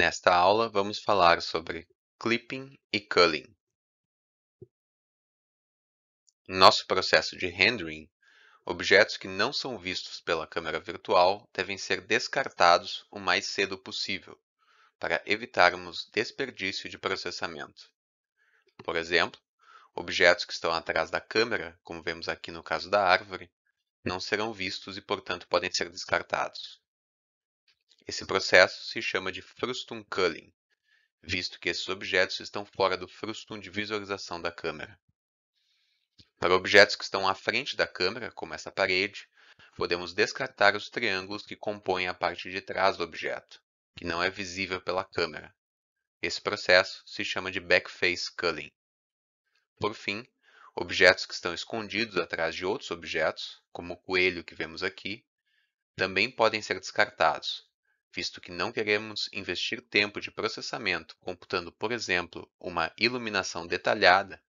Nesta aula, vamos falar sobre clipping e culling. Em nosso processo de rendering, objetos que não são vistos pela câmera virtual devem ser descartados o mais cedo possível, para evitarmos desperdício de processamento. Por exemplo, objetos que estão atrás da câmera, como vemos aqui no caso da árvore, não serão vistos e, portanto, podem ser descartados. Esse processo se chama de frustum culling, visto que esses objetos estão fora do frustum de visualização da câmera. Para objetos que estão à frente da câmera, como essa parede, podemos descartar os triângulos que compõem a parte de trás do objeto, que não é visível pela câmera. Esse processo se chama de backface culling. Por fim, objetos que estão escondidos atrás de outros objetos, como o coelho que vemos aqui, também podem ser descartados, visto que não queremos investir tempo de processamento computando, por exemplo, uma iluminação detalhada,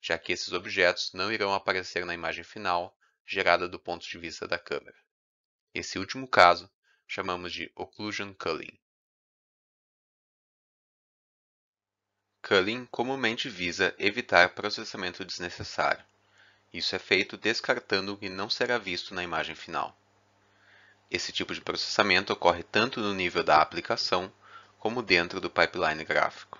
já que esses objetos não irão aparecer na imagem final gerada do ponto de vista da câmera. Esse último caso chamamos de occlusion culling. Culling comumente visa evitar processamento desnecessário. Isso é feito descartando o que não será visto na imagem final. Esse tipo de processamento ocorre tanto no nível da aplicação como dentro do pipeline gráfico.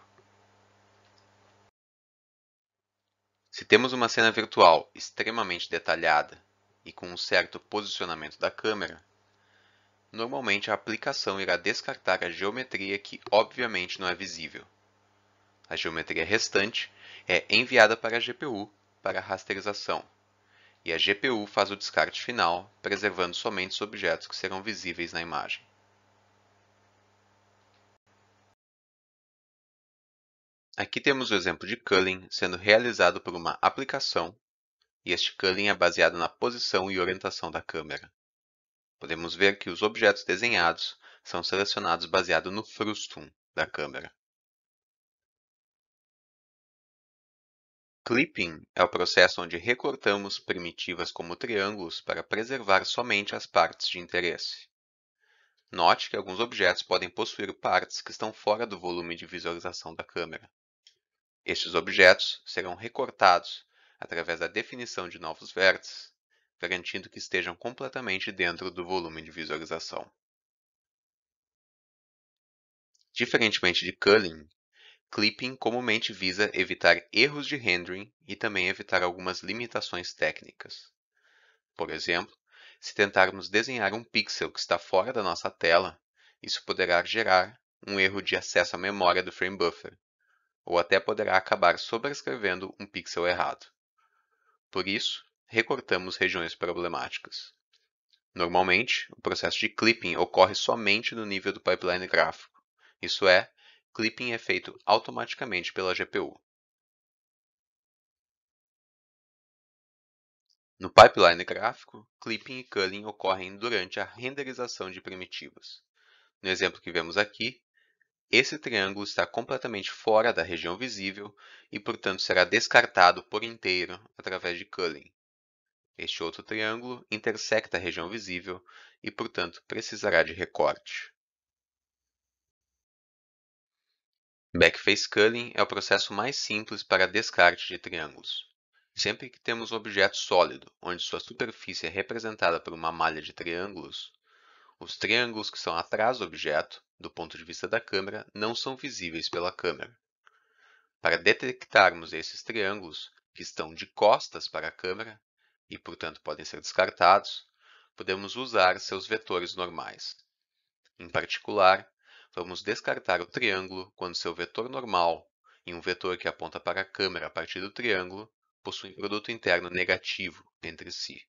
Se temos uma cena virtual extremamente detalhada e com um certo posicionamento da câmera, normalmente a aplicação irá descartar a geometria que obviamente não é visível. A geometria restante é enviada para a GPU para rasterização e a GPU faz o descarte final, preservando somente os objetos que serão visíveis na imagem. Aqui temos o exemplo de culling sendo realizado por uma aplicação, e este culling é baseado na posição e orientação da câmera. Podemos ver que os objetos desenhados são selecionados baseado no frustum da câmera. Clipping é o processo onde recortamos primitivas como triângulos para preservar somente as partes de interesse. Note que alguns objetos podem possuir partes que estão fora do volume de visualização da câmera. Estes objetos serão recortados através da definição de novos vértices, garantindo que estejam completamente dentro do volume de visualização. Diferentemente de culling, Clipping comumente visa evitar erros de rendering e também evitar algumas limitações técnicas. Por exemplo, se tentarmos desenhar um pixel que está fora da nossa tela, isso poderá gerar um erro de acesso à memória do frame buffer, ou até poderá acabar sobrescrevendo um pixel errado. Por isso, recortamos regiões problemáticas. Normalmente, o processo de clipping ocorre somente no nível do pipeline gráfico, isso é, clipping é feito automaticamente pela GPU. No pipeline gráfico, clipping e culling ocorrem durante a renderização de primitivos. No exemplo que vemos aqui, esse triângulo está completamente fora da região visível e, portanto, será descartado por inteiro através de culling. Este outro triângulo intersecta a região visível e, portanto, precisará de recorte. Backface culling é o processo mais simples para descarte de triângulos. Sempre que temos um objeto sólido, onde sua superfície é representada por uma malha de triângulos, os triângulos que são atrás do objeto, do ponto de vista da câmera, não são visíveis pela câmera. Para detectarmos esses triângulos, que estão de costas para a câmera, e portanto podem ser descartados, podemos usar seus vetores normais. Em particular, Vamos descartar o triângulo quando seu vetor normal e um vetor que aponta para a câmera a partir do triângulo possuem produto interno negativo entre si.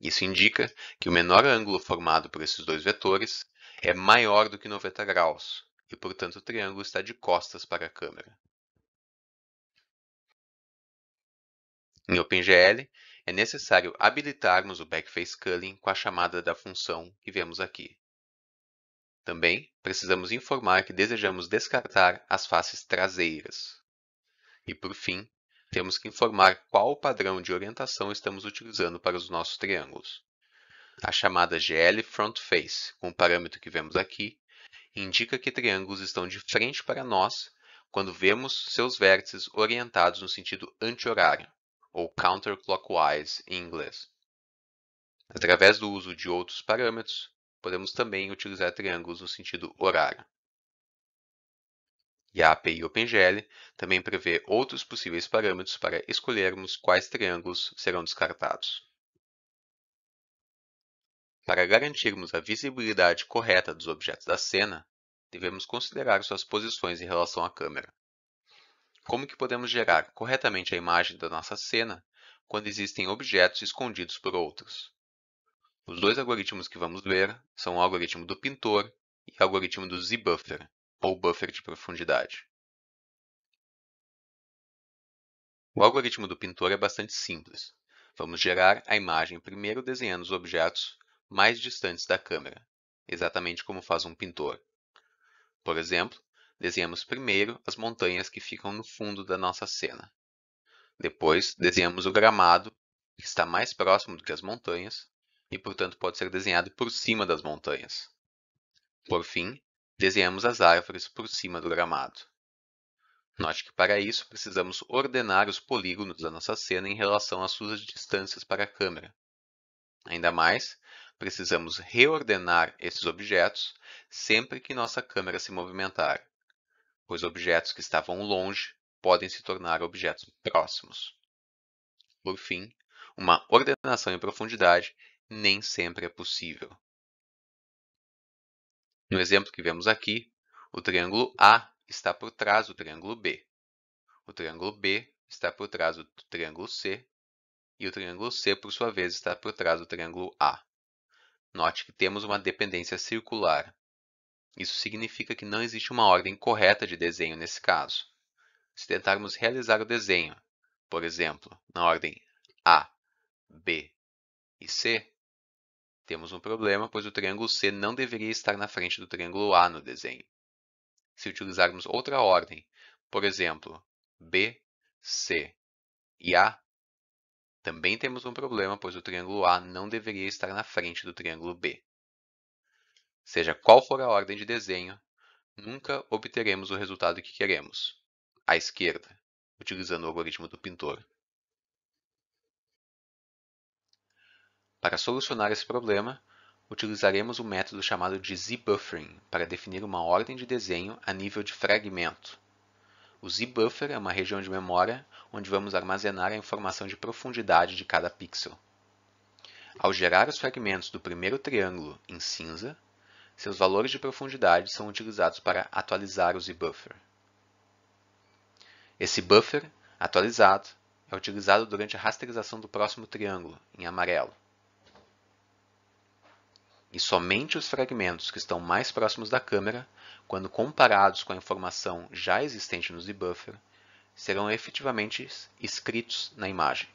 Isso indica que o menor ângulo formado por esses dois vetores é maior do que 90 graus, e portanto o triângulo está de costas para a câmera. Em OpenGL, é necessário habilitarmos o backface culling com a chamada da função que vemos aqui, também precisamos informar que desejamos descartar as faces traseiras. E por fim, temos que informar qual padrão de orientação estamos utilizando para os nossos triângulos. A chamada GL Front Face, com o parâmetro que vemos aqui, indica que triângulos estão de frente para nós quando vemos seus vértices orientados no sentido anti-horário, ou counterclockwise em inglês. Através do uso de outros parâmetros, podemos também utilizar triângulos no sentido horário. E a API OpenGL também prevê outros possíveis parâmetros para escolhermos quais triângulos serão descartados. Para garantirmos a visibilidade correta dos objetos da cena, devemos considerar suas posições em relação à câmera. Como que podemos gerar corretamente a imagem da nossa cena quando existem objetos escondidos por outros? Os dois algoritmos que vamos ver são o algoritmo do pintor e o algoritmo do z-buffer, ou buffer de profundidade. O algoritmo do pintor é bastante simples. Vamos gerar a imagem primeiro desenhando os objetos mais distantes da câmera, exatamente como faz um pintor. Por exemplo, desenhamos primeiro as montanhas que ficam no fundo da nossa cena. Depois, desenhamos o gramado, que está mais próximo do que as montanhas, e, portanto, pode ser desenhado por cima das montanhas. Por fim, desenhamos as árvores por cima do gramado. Note que para isso precisamos ordenar os polígonos da nossa cena em relação às suas distâncias para a câmera. Ainda mais, precisamos reordenar esses objetos sempre que nossa câmera se movimentar, pois objetos que estavam longe podem se tornar objetos próximos. Por fim, uma ordenação em profundidade nem sempre é possível. No hum. exemplo que vemos aqui, o triângulo A está por trás do triângulo B. O triângulo B está por trás do triângulo C e o triângulo C, por sua vez, está por trás do triângulo A. Note que temos uma dependência circular. Isso significa que não existe uma ordem correta de desenho nesse caso. Se tentarmos realizar o desenho, por exemplo, na ordem A, B e C, temos um problema, pois o triângulo C não deveria estar na frente do triângulo A no desenho. Se utilizarmos outra ordem, por exemplo, B, C e A, também temos um problema, pois o triângulo A não deveria estar na frente do triângulo B. Seja qual for a ordem de desenho, nunca obteremos o resultado que queremos, à esquerda, utilizando o algoritmo do pintor. Para solucionar esse problema, utilizaremos um método chamado de z-buffering para definir uma ordem de desenho a nível de fragmento. O z-buffer é uma região de memória onde vamos armazenar a informação de profundidade de cada pixel. Ao gerar os fragmentos do primeiro triângulo em cinza, seus valores de profundidade são utilizados para atualizar o z-buffer. Esse buffer, atualizado, é utilizado durante a rasterização do próximo triângulo, em amarelo e somente os fragmentos que estão mais próximos da câmera, quando comparados com a informação já existente no buffer, serão efetivamente escritos na imagem.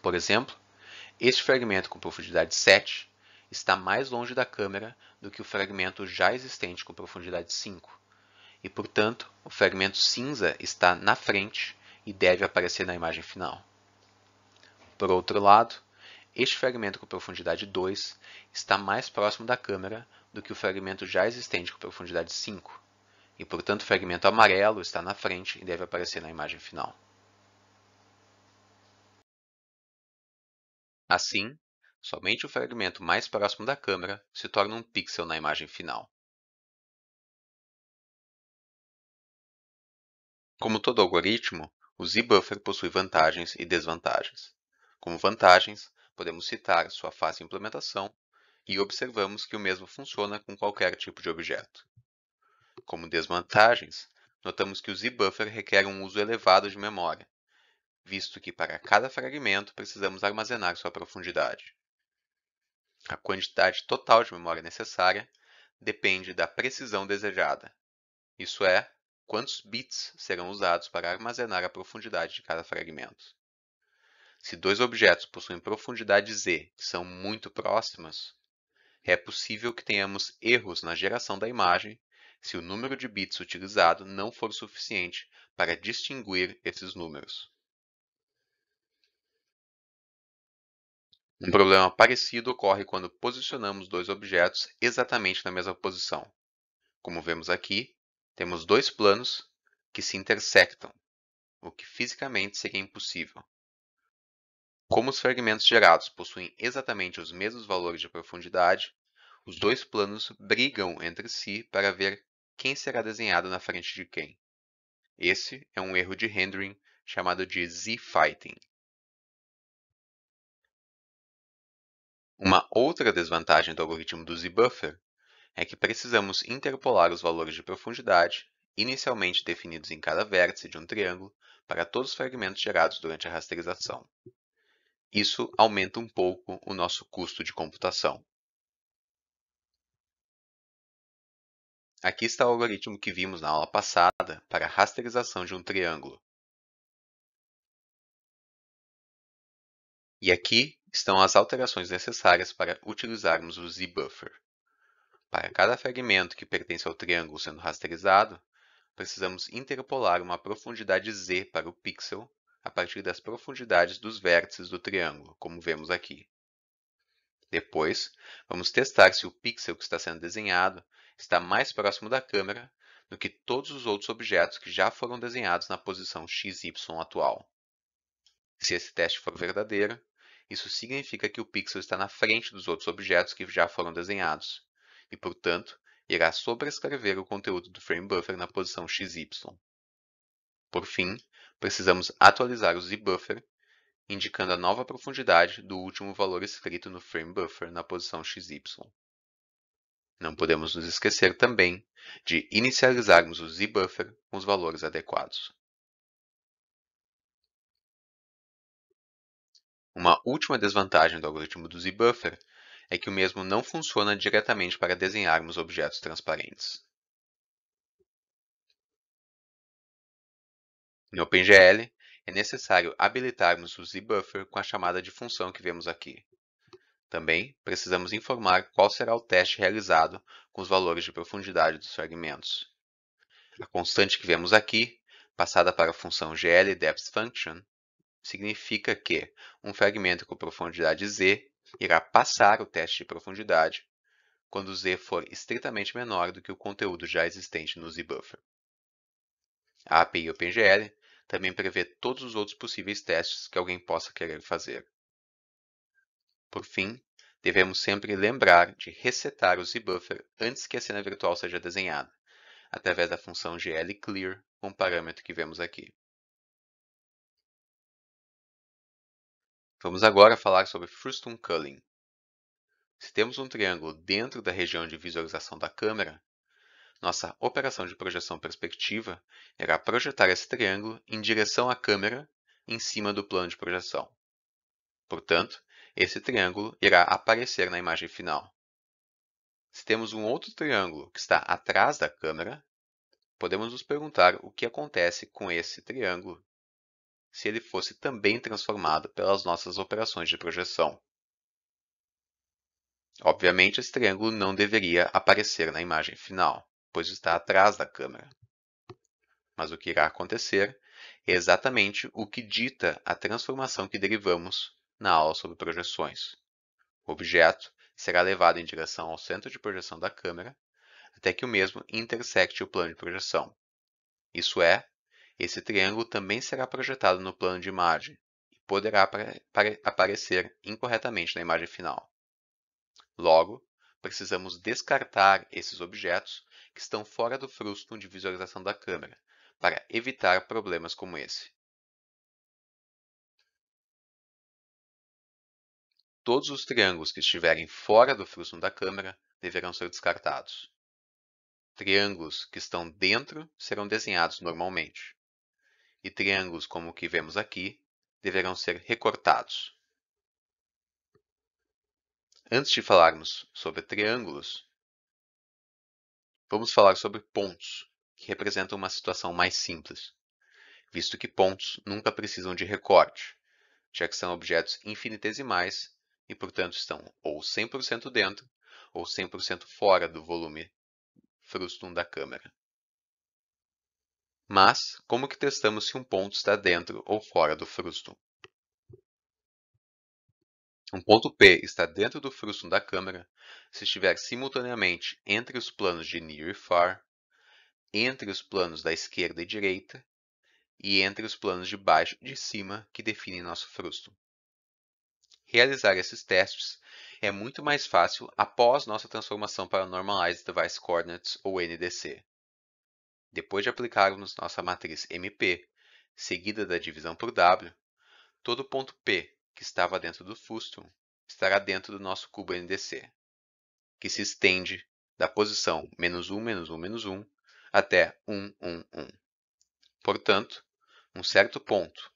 Por exemplo, este fragmento com profundidade 7 está mais longe da câmera do que o fragmento já existente com profundidade 5, e, portanto, o fragmento cinza está na frente e deve aparecer na imagem final. Por outro lado, este fragmento com profundidade 2 está mais próximo da câmera do que o fragmento já existente com profundidade 5, e portanto o fragmento amarelo está na frente e deve aparecer na imagem final. Assim, somente o fragmento mais próximo da câmera se torna um pixel na imagem final. Como todo algoritmo, o Z-buffer possui vantagens e desvantagens. Como vantagens, podemos citar sua fácil implementação e observamos que o mesmo funciona com qualquer tipo de objeto. Como desvantagens, notamos que o Z-buffer requer um uso elevado de memória, visto que para cada fragmento precisamos armazenar sua profundidade. A quantidade total de memória necessária depende da precisão desejada, isso é, quantos bits serão usados para armazenar a profundidade de cada fragmento. Se dois objetos possuem profundidade z que são muito próximas, é possível que tenhamos erros na geração da imagem se o número de bits utilizado não for suficiente para distinguir esses números. Um problema parecido ocorre quando posicionamos dois objetos exatamente na mesma posição. Como vemos aqui, temos dois planos que se intersectam, o que fisicamente seria impossível. Como os fragmentos gerados possuem exatamente os mesmos valores de profundidade, os dois planos brigam entre si para ver quem será desenhado na frente de quem. Esse é um erro de rendering chamado de Z-fighting. Uma outra desvantagem do algoritmo do Z-buffer é que precisamos interpolar os valores de profundidade, inicialmente definidos em cada vértice de um triângulo, para todos os fragmentos gerados durante a rasterização. Isso aumenta um pouco o nosso custo de computação. Aqui está o algoritmo que vimos na aula passada para a rasterização de um triângulo. E aqui estão as alterações necessárias para utilizarmos o Z-Buffer. Para cada fragmento que pertence ao triângulo sendo rasterizado, precisamos interpolar uma profundidade Z para o pixel a partir das profundidades dos vértices do triângulo, como vemos aqui. Depois, vamos testar se o pixel que está sendo desenhado está mais próximo da câmera do que todos os outros objetos que já foram desenhados na posição XY atual. Se esse teste for verdadeiro, isso significa que o pixel está na frente dos outros objetos que já foram desenhados, e, portanto, irá sobrescrever o conteúdo do frame buffer na posição XY. Por fim, precisamos atualizar o zBuffer, indicando a nova profundidade do último valor escrito no frame buffer na posição XY. Não podemos nos esquecer também de inicializarmos o zBuffer com os valores adequados. Uma última desvantagem do algoritmo do zBuffer é que o mesmo não funciona diretamente para desenharmos objetos transparentes. Em OpenGL, é necessário habilitarmos o zbuffer com a chamada de função que vemos aqui. Também precisamos informar qual será o teste realizado com os valores de profundidade dos fragmentos. A constante que vemos aqui, passada para a função glDepthFunction, significa que um fragmento com profundidade z irá passar o teste de profundidade quando z for estritamente menor do que o conteúdo já existente no zbuffer. A API OpenGL também prevê todos os outros possíveis testes que alguém possa querer fazer. Por fim, devemos sempre lembrar de resetar o ZBuffer antes que a cena virtual seja desenhada, através da função glclear, um parâmetro que vemos aqui. Vamos agora falar sobre Frustum Culling. Se temos um triângulo dentro da região de visualização da câmera, nossa operação de projeção perspectiva irá projetar esse triângulo em direção à câmera em cima do plano de projeção. Portanto, esse triângulo irá aparecer na imagem final. Se temos um outro triângulo que está atrás da câmera, podemos nos perguntar o que acontece com esse triângulo se ele fosse também transformado pelas nossas operações de projeção. Obviamente, esse triângulo não deveria aparecer na imagem final pois está atrás da câmera. Mas o que irá acontecer é exatamente o que dita a transformação que derivamos na aula sobre projeções. O objeto será levado em direção ao centro de projeção da câmera até que o mesmo intersecte o plano de projeção. Isso é, esse triângulo também será projetado no plano de imagem e poderá aparecer incorretamente na imagem final. Logo, precisamos descartar esses objetos que estão fora do frustum de visualização da câmera, para evitar problemas como esse. Todos os triângulos que estiverem fora do frustum da câmera deverão ser descartados. Triângulos que estão dentro serão desenhados normalmente. E triângulos como o que vemos aqui deverão ser recortados. Antes de falarmos sobre triângulos, Vamos falar sobre pontos, que representam uma situação mais simples, visto que pontos nunca precisam de recorte, já que são objetos infinitesimais e, portanto, estão ou 100% dentro ou 100% fora do volume frustum da câmera. Mas, como que testamos se um ponto está dentro ou fora do frustum? Um ponto P está dentro do frustum da câmera se estiver simultaneamente entre os planos de near e far, entre os planos da esquerda e direita e entre os planos de baixo e de cima que definem nosso frustum. Realizar esses testes é muito mais fácil após nossa transformação para Normalized Device Coordinates ou NDC. Depois de aplicarmos nossa matriz MP, seguida da divisão por W, todo ponto P que estava dentro do Fustum estará dentro do nosso cubo NDC, que se estende da posição menos 1, menos 1, menos 1 até 1, 1, 1. Portanto, um certo ponto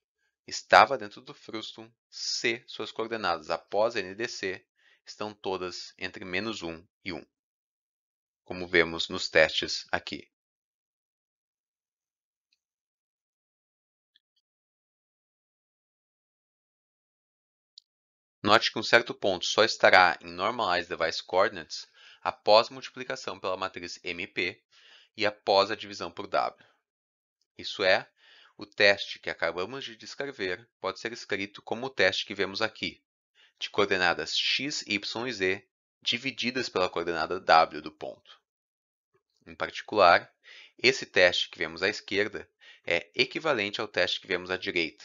estava dentro do Frustum se suas coordenadas após NDC estão todas entre menos 1 e 1, como vemos nos testes aqui. Note que um certo ponto só estará em Normalized Device Coordinates após multiplicação pela matriz MP e após a divisão por W. Isso é, o teste que acabamos de descrever pode ser escrito como o teste que vemos aqui, de coordenadas x, y e z divididas pela coordenada W do ponto. Em particular, esse teste que vemos à esquerda é equivalente ao teste que vemos à direita.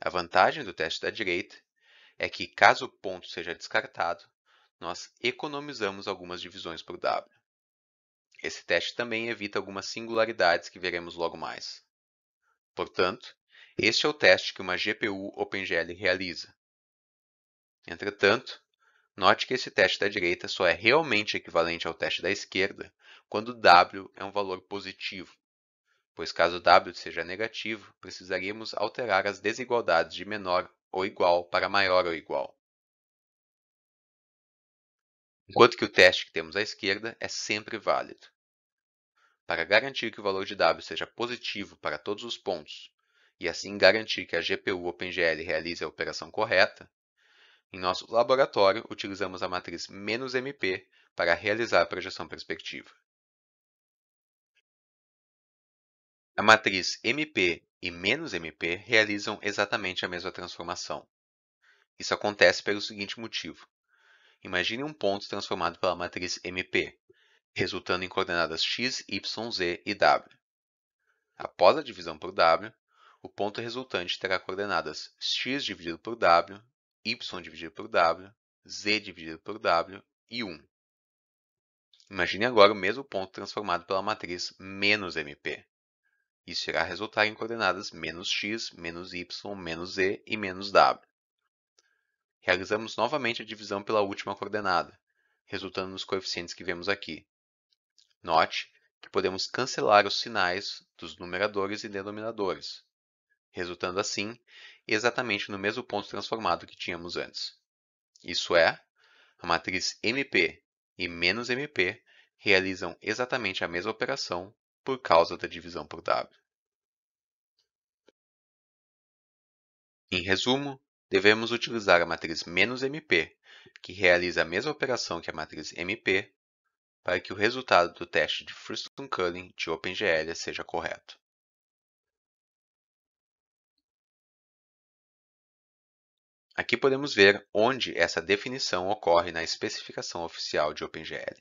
A vantagem do teste da direita é que, caso o ponto seja descartado, nós economizamos algumas divisões por W. Esse teste também evita algumas singularidades que veremos logo mais. Portanto, este é o teste que uma GPU OpenGL realiza. Entretanto, note que esse teste da direita só é realmente equivalente ao teste da esquerda quando W é um valor positivo, pois caso W seja negativo, precisaríamos alterar as desigualdades de menor ou igual para maior ou igual. Enquanto que o teste que temos à esquerda é sempre válido. Para garantir que o valor de W seja positivo para todos os pontos e assim garantir que a GPU OpenGL realize a operação correta, em nosso laboratório utilizamos a matriz "-mp" para realizar a projeção perspectiva. A matriz MP e menos MP realizam exatamente a mesma transformação. Isso acontece pelo seguinte motivo. Imagine um ponto transformado pela matriz MP, resultando em coordenadas x, y, z e w. Após a divisão por w, o ponto resultante terá coordenadas x dividido por w, y dividido por w, z dividido por w e 1. Imagine agora o mesmo ponto transformado pela matriz menos MP. Isso irá resultar em coordenadas menos x, menos y, menos z e menos w. Realizamos novamente a divisão pela última coordenada, resultando nos coeficientes que vemos aqui. Note que podemos cancelar os sinais dos numeradores e denominadores, resultando assim exatamente no mesmo ponto transformado que tínhamos antes. Isso é, a matriz MP e menos MP realizam exatamente a mesma operação por causa da divisão por W. Em resumo, devemos utilizar a matriz menos MP, que realiza a mesma operação que a matriz MP, para que o resultado do teste de Frustum-Culling de OpenGL seja correto. Aqui podemos ver onde essa definição ocorre na especificação oficial de OpenGL.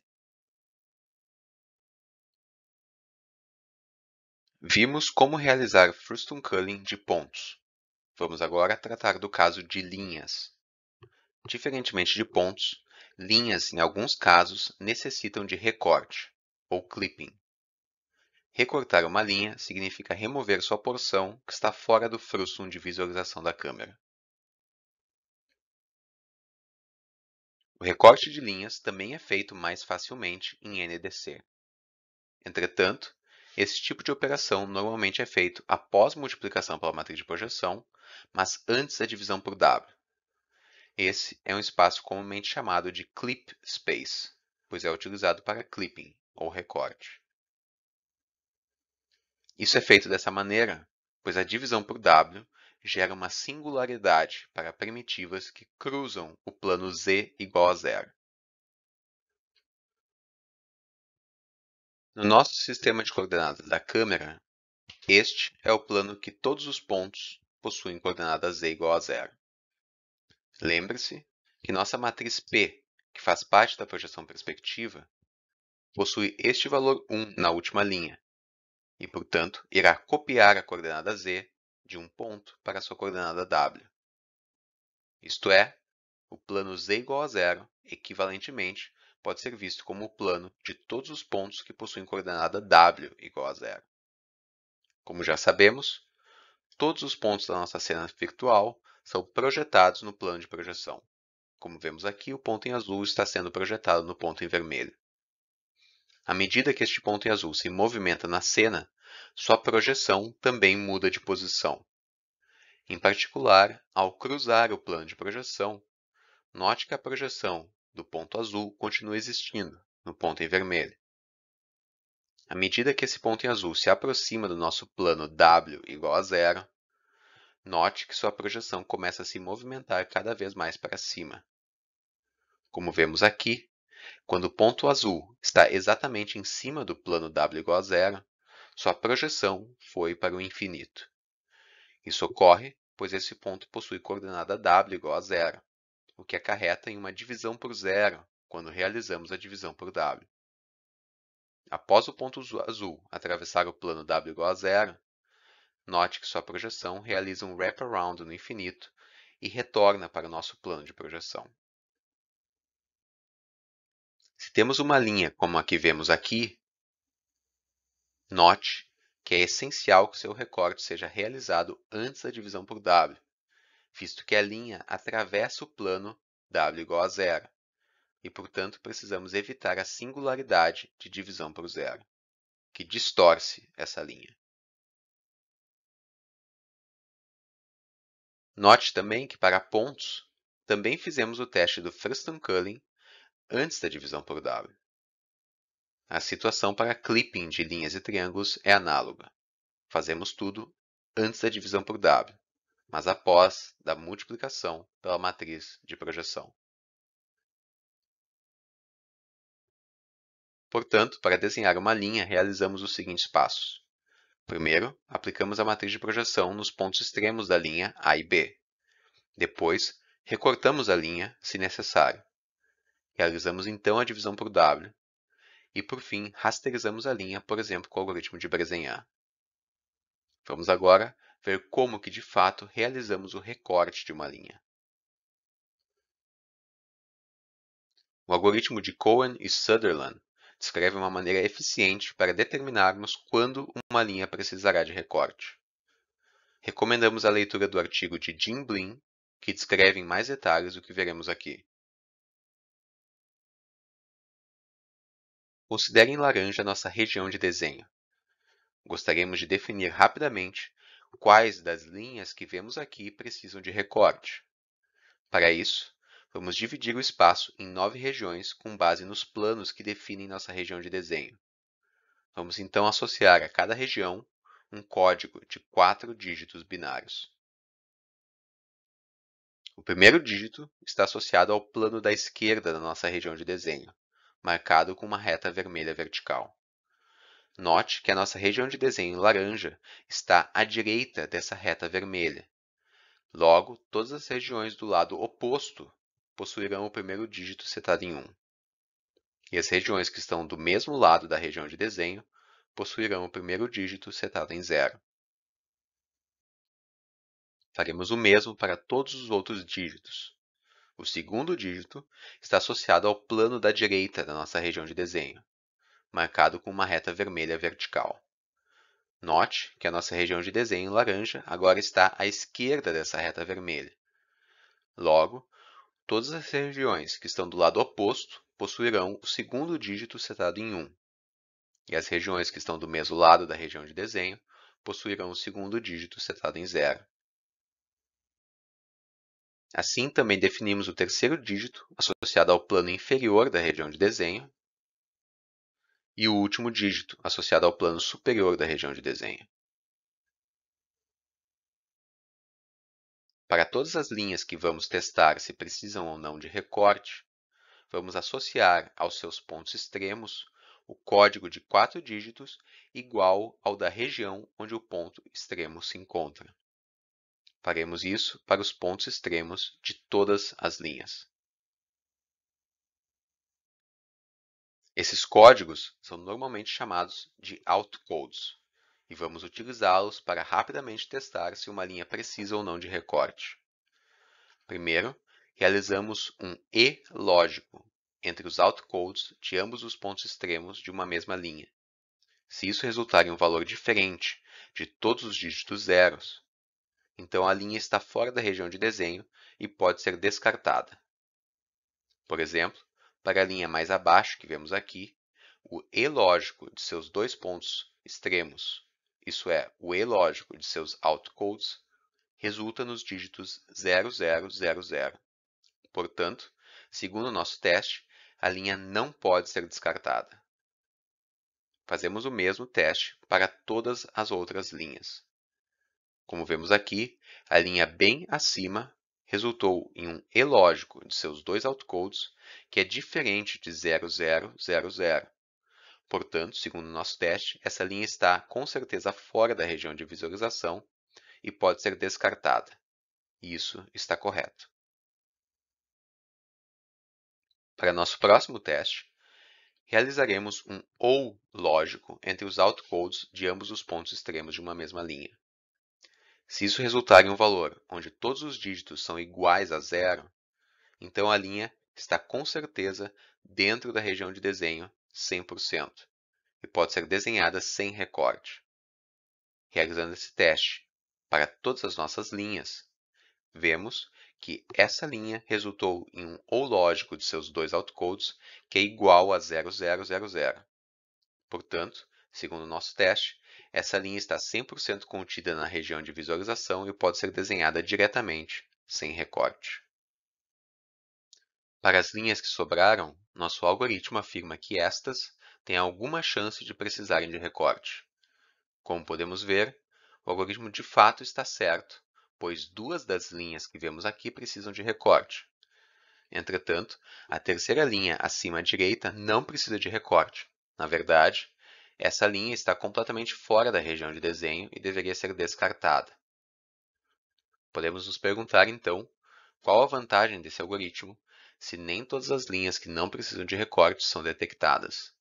Vimos como realizar Frustum-Culling de pontos. Vamos agora tratar do caso de linhas. Diferentemente de pontos, linhas, em alguns casos, necessitam de recorte, ou clipping. Recortar uma linha significa remover sua porção que está fora do frustum de visualização da câmera. O recorte de linhas também é feito mais facilmente em NDC. Entretanto, esse tipo de operação normalmente é feito após multiplicação pela matriz de projeção, mas antes da divisão por W. Esse é um espaço comumente chamado de clip space, pois é utilizado para clipping ou recorte. Isso é feito dessa maneira, pois a divisão por W gera uma singularidade para primitivas que cruzam o plano z igual a zero. No nosso sistema de coordenadas da câmera, este é o plano que todos os pontos possuem coordenada z igual a zero. Lembre-se que nossa matriz P, que faz parte da projeção perspectiva, possui este valor 1 na última linha, e, portanto, irá copiar a coordenada z de um ponto para sua coordenada w. Isto é, o plano z igual a zero, equivalentemente, pode ser visto como o plano de todos os pontos que possuem coordenada W igual a zero. Como já sabemos, todos os pontos da nossa cena virtual são projetados no plano de projeção. Como vemos aqui, o ponto em azul está sendo projetado no ponto em vermelho. À medida que este ponto em azul se movimenta na cena, sua projeção também muda de posição. Em particular, ao cruzar o plano de projeção, note que a projeção do ponto azul continua existindo, no ponto em vermelho. À medida que esse ponto em azul se aproxima do nosso plano W igual a zero, note que sua projeção começa a se movimentar cada vez mais para cima. Como vemos aqui, quando o ponto azul está exatamente em cima do plano W igual a zero, sua projeção foi para o infinito. Isso ocorre pois esse ponto possui coordenada W igual a zero, o que acarreta em uma divisão por zero quando realizamos a divisão por W. Após o ponto azul atravessar o plano W igual a zero, note que sua projeção realiza um wraparound no infinito e retorna para o nosso plano de projeção. Se temos uma linha como a que vemos aqui, note que é essencial que seu recorte seja realizado antes da divisão por W, visto que a linha atravessa o plano w igual a zero, e, portanto, precisamos evitar a singularidade de divisão por zero, que distorce essa linha. Note também que para pontos, também fizemos o teste do frustum culling antes da divisão por W. A situação para clipping de linhas e triângulos é análoga. Fazemos tudo antes da divisão por W, mas após da multiplicação pela matriz de projeção. Portanto, para desenhar uma linha, realizamos os seguintes passos. Primeiro, aplicamos a matriz de projeção nos pontos extremos da linha A e B. Depois, recortamos a linha, se necessário. Realizamos então a divisão por W. E, por fim, rasterizamos a linha, por exemplo, com o algoritmo de Bresenhan. Vamos agora ver como que de fato realizamos o recorte de uma linha. O algoritmo de Cohen e Sutherland descreve uma maneira eficiente para determinarmos quando uma linha precisará de recorte. Recomendamos a leitura do artigo de Jim Blinn, que descreve em mais detalhes o que veremos aqui. Considere em laranja nossa região de desenho. Gostaríamos de definir rapidamente quais das linhas que vemos aqui precisam de recorte. Para isso, vamos dividir o espaço em nove regiões com base nos planos que definem nossa região de desenho. Vamos então associar a cada região um código de quatro dígitos binários. O primeiro dígito está associado ao plano da esquerda da nossa região de desenho, marcado com uma reta vermelha vertical. Note que a nossa região de desenho laranja está à direita dessa reta vermelha. Logo, todas as regiões do lado oposto possuirão o primeiro dígito setado em 1. E as regiões que estão do mesmo lado da região de desenho possuirão o primeiro dígito setado em 0. Faremos o mesmo para todos os outros dígitos. O segundo dígito está associado ao plano da direita da nossa região de desenho marcado com uma reta vermelha vertical. Note que a nossa região de desenho laranja agora está à esquerda dessa reta vermelha. Logo, todas as regiões que estão do lado oposto possuirão o segundo dígito setado em 1, e as regiões que estão do mesmo lado da região de desenho possuirão o segundo dígito setado em 0. Assim, também definimos o terceiro dígito associado ao plano inferior da região de desenho e o último dígito, associado ao plano superior da região de desenho. Para todas as linhas que vamos testar se precisam ou não de recorte, vamos associar aos seus pontos extremos o código de quatro dígitos igual ao da região onde o ponto extremo se encontra. Faremos isso para os pontos extremos de todas as linhas. Esses códigos são normalmente chamados de autocodes e vamos utilizá-los para rapidamente testar se uma linha precisa ou não de recorte. Primeiro, realizamos um E lógico entre os autocodes de ambos os pontos extremos de uma mesma linha. Se isso resultar em um valor diferente de todos os dígitos zeros, então a linha está fora da região de desenho e pode ser descartada. Por exemplo, para a linha mais abaixo que vemos aqui, o E lógico de seus dois pontos extremos, isso é, o E lógico de seus outcodes, resulta nos dígitos 0000. Portanto, segundo o nosso teste, a linha não pode ser descartada. Fazemos o mesmo teste para todas as outras linhas. Como vemos aqui, a linha bem acima resultou em um E lógico de seus dois autocodes, que é diferente de 0000. Portanto, segundo nosso teste, essa linha está com certeza fora da região de visualização e pode ser descartada. Isso está correto. Para nosso próximo teste, realizaremos um OU lógico entre os autocodes de ambos os pontos extremos de uma mesma linha. Se isso resultar em um valor onde todos os dígitos são iguais a zero, então a linha está com certeza dentro da região de desenho 100% e pode ser desenhada sem recorte. Realizando esse teste para todas as nossas linhas, vemos que essa linha resultou em um ou lógico de seus dois autocodes que é igual a 0000. Portanto, segundo o nosso teste, essa linha está 100% contida na região de visualização e pode ser desenhada diretamente, sem recorte. Para as linhas que sobraram, nosso algoritmo afirma que estas têm alguma chance de precisarem de recorte. Como podemos ver, o algoritmo de fato está certo, pois duas das linhas que vemos aqui precisam de recorte. Entretanto, a terceira linha acima à direita não precisa de recorte. Na verdade, essa linha está completamente fora da região de desenho e deveria ser descartada. Podemos nos perguntar, então, qual a vantagem desse algoritmo se nem todas as linhas que não precisam de recortes são detectadas?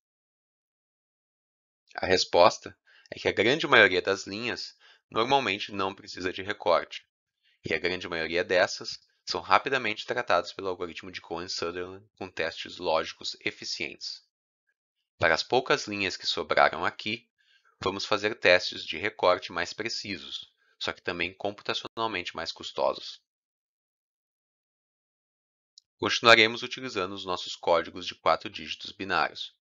A resposta é que a grande maioria das linhas normalmente não precisa de recorte, e a grande maioria dessas são rapidamente tratadas pelo algoritmo de Cohen-Sutherland com testes lógicos eficientes. Para as poucas linhas que sobraram aqui, vamos fazer testes de recorte mais precisos, só que também computacionalmente mais custosos. Continuaremos utilizando os nossos códigos de quatro dígitos binários.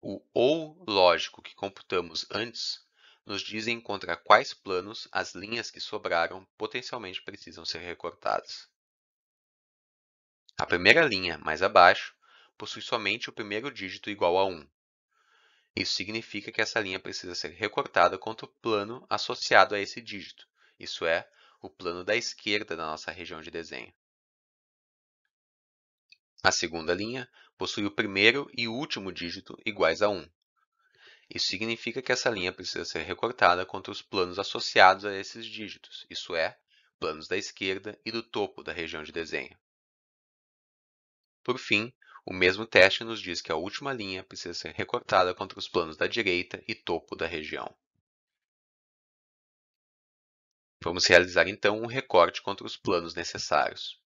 O OU lógico que computamos antes nos dizem contra quais planos as linhas que sobraram potencialmente precisam ser recortadas. A primeira linha, mais abaixo, possui somente o primeiro dígito igual a 1. Isso significa que essa linha precisa ser recortada contra o plano associado a esse dígito, isso é, o plano da esquerda da nossa região de desenho. A segunda linha possui o primeiro e último dígito iguais a 1. Isso significa que essa linha precisa ser recortada contra os planos associados a esses dígitos, isso é, planos da esquerda e do topo da região de desenho. Por fim, o mesmo teste nos diz que a última linha precisa ser recortada contra os planos da direita e topo da região. Vamos realizar então um recorte contra os planos necessários.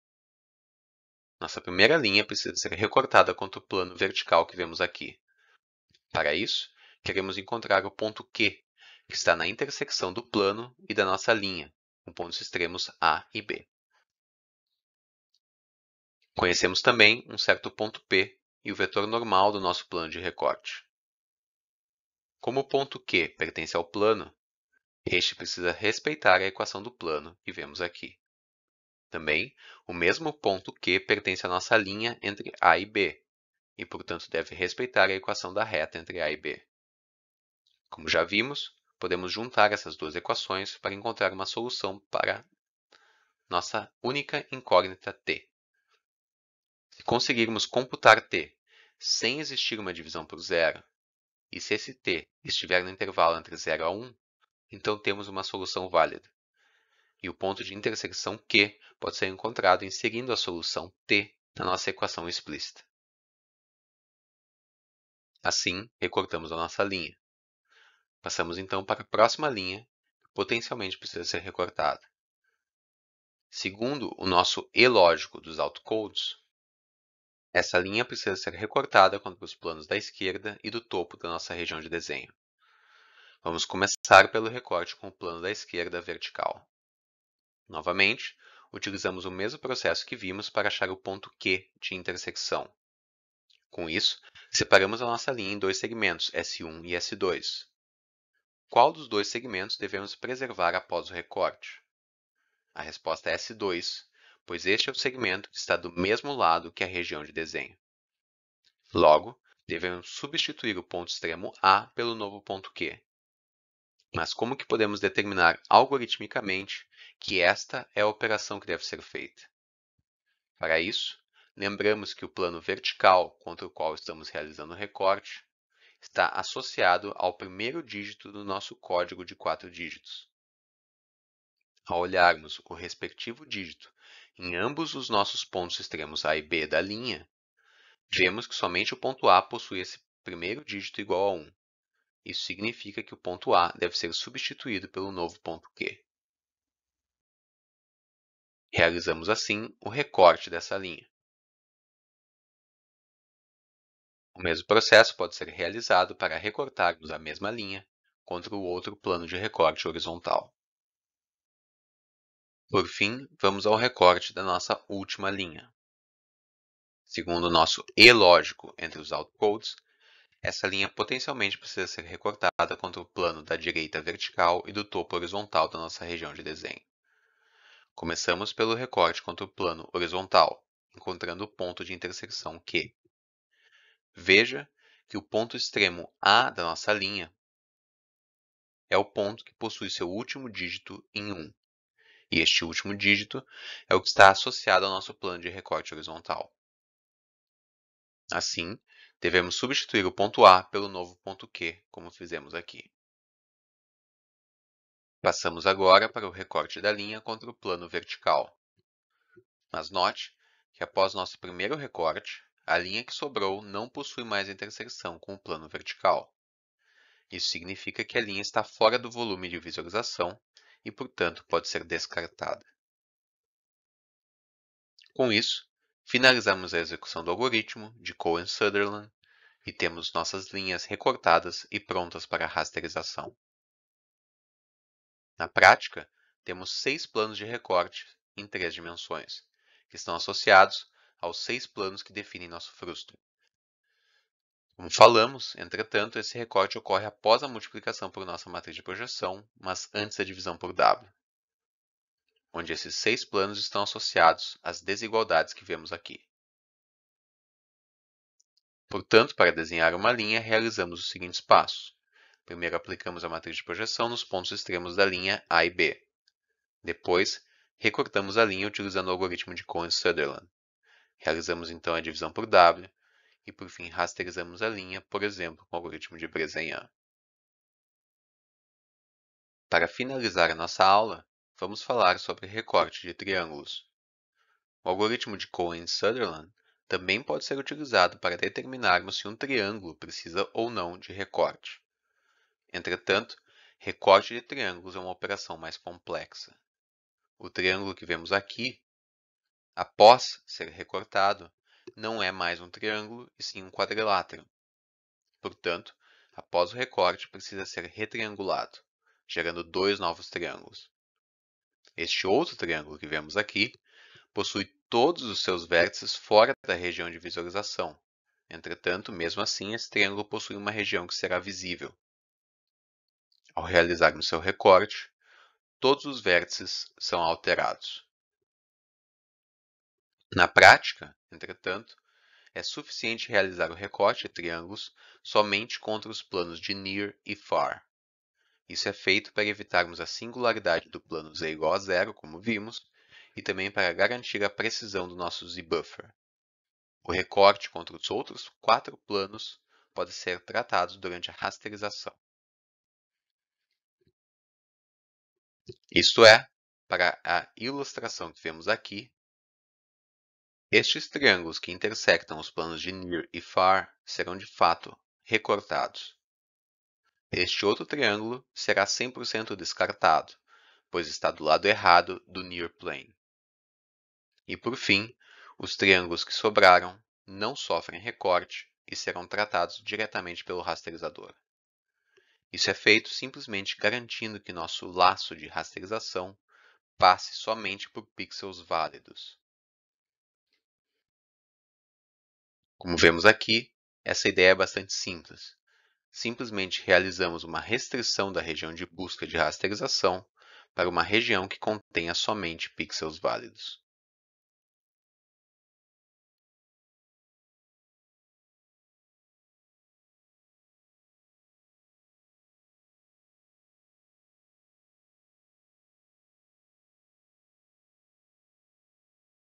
Nossa primeira linha precisa ser recortada contra o plano vertical que vemos aqui. Para isso, queremos encontrar o ponto Q, que está na intersecção do plano e da nossa linha, com pontos extremos A e B. Conhecemos também um certo ponto P e o vetor normal do nosso plano de recorte. Como o ponto Q pertence ao plano, este precisa respeitar a equação do plano que vemos aqui. Também, o mesmo ponto Q pertence à nossa linha entre A e B, e, portanto, deve respeitar a equação da reta entre A e B. Como já vimos, podemos juntar essas duas equações para encontrar uma solução para nossa única incógnita t. Se conseguirmos computar t sem existir uma divisão por zero, e se esse t estiver no intervalo entre 0 a 1, então temos uma solução válida. E o ponto de intersecção Q pode ser encontrado inserindo a solução t na nossa equação explícita. Assim, recortamos a nossa linha. Passamos então para a próxima linha, que potencialmente precisa ser recortada. Segundo o nosso E lógico dos autocodes, essa linha precisa ser recortada contra os planos da esquerda e do topo da nossa região de desenho. Vamos começar pelo recorte com o plano da esquerda vertical. Novamente, utilizamos o mesmo processo que vimos para achar o ponto Q de intersecção. Com isso, separamos a nossa linha em dois segmentos, S1 e S2. Qual dos dois segmentos devemos preservar após o recorte? A resposta é S2, pois este é o segmento que está do mesmo lado que a região de desenho. Logo, devemos substituir o ponto extremo A pelo novo ponto Q. Mas como que podemos determinar algoritmicamente que esta é a operação que deve ser feita? Para isso, lembramos que o plano vertical contra o qual estamos realizando o recorte está associado ao primeiro dígito do nosso código de quatro dígitos. Ao olharmos o respectivo dígito em ambos os nossos pontos extremos A e B da linha, vemos que somente o ponto A possui esse primeiro dígito igual a 1. Isso significa que o ponto A deve ser substituído pelo novo ponto Q. Realizamos assim o recorte dessa linha. O mesmo processo pode ser realizado para recortarmos a mesma linha contra o outro plano de recorte horizontal. Por fim, vamos ao recorte da nossa última linha. Segundo o nosso E lógico entre os outcodes, essa linha potencialmente precisa ser recortada contra o plano da direita vertical e do topo horizontal da nossa região de desenho. Começamos pelo recorte contra o plano horizontal, encontrando o ponto de intersecção Q. Veja que o ponto extremo A da nossa linha é o ponto que possui seu último dígito em 1 e este último dígito é o que está associado ao nosso plano de recorte horizontal. Assim, devemos substituir o ponto A pelo novo ponto Q, como fizemos aqui. Passamos agora para o recorte da linha contra o plano vertical. Mas note que após nosso primeiro recorte, a linha que sobrou não possui mais interseção com o plano vertical. Isso significa que a linha está fora do volume de visualização e, portanto, pode ser descartada. Com isso, finalizamos a execução do algoritmo de Cohen-Sutherland e temos nossas linhas recortadas e prontas para rasterização. Na prática, temos seis planos de recorte em três dimensões, que estão associados aos seis planos que definem nosso frustre. Como falamos, entretanto, esse recorte ocorre após a multiplicação por nossa matriz de projeção, mas antes da divisão por W, onde esses seis planos estão associados às desigualdades que vemos aqui. Portanto, para desenhar uma linha, realizamos os seguintes passos. Primeiro, aplicamos a matriz de projeção nos pontos extremos da linha A e B. Depois, recortamos a linha utilizando o algoritmo de Cohen-Sutherland. Realizamos então a divisão por W, e por fim rasterizamos a linha, por exemplo, com o algoritmo de Brezenian. Para finalizar a nossa aula, vamos falar sobre recorte de triângulos. O algoritmo de Cohen-Sutherland também pode ser utilizado para determinarmos se um triângulo precisa ou não de recorte. Entretanto, recorte de triângulos é uma operação mais complexa. O triângulo que vemos aqui, após ser recortado, não é mais um triângulo, e sim um quadrilátero. Portanto, após o recorte, precisa ser retriangulado, gerando dois novos triângulos. Este outro triângulo que vemos aqui possui todos os seus vértices fora da região de visualização. Entretanto, mesmo assim, esse triângulo possui uma região que será visível. Ao realizarmos seu recorte, todos os vértices são alterados. Na prática, Entretanto, é suficiente realizar o recorte de triângulos somente contra os planos de near e far. Isso é feito para evitarmos a singularidade do plano z igual a zero, como vimos, e também para garantir a precisão do nosso z-buffer. O recorte contra os outros quatro planos pode ser tratado durante a rasterização. Isto é, para a ilustração que vemos aqui, estes triângulos que intersectam os planos de near e far serão de fato recortados. Este outro triângulo será 100% descartado, pois está do lado errado do near plane. E por fim, os triângulos que sobraram não sofrem recorte e serão tratados diretamente pelo rasterizador. Isso é feito simplesmente garantindo que nosso laço de rasterização passe somente por pixels válidos. Como vemos aqui, essa ideia é bastante simples. Simplesmente realizamos uma restrição da região de busca de rasterização para uma região que contenha somente pixels válidos.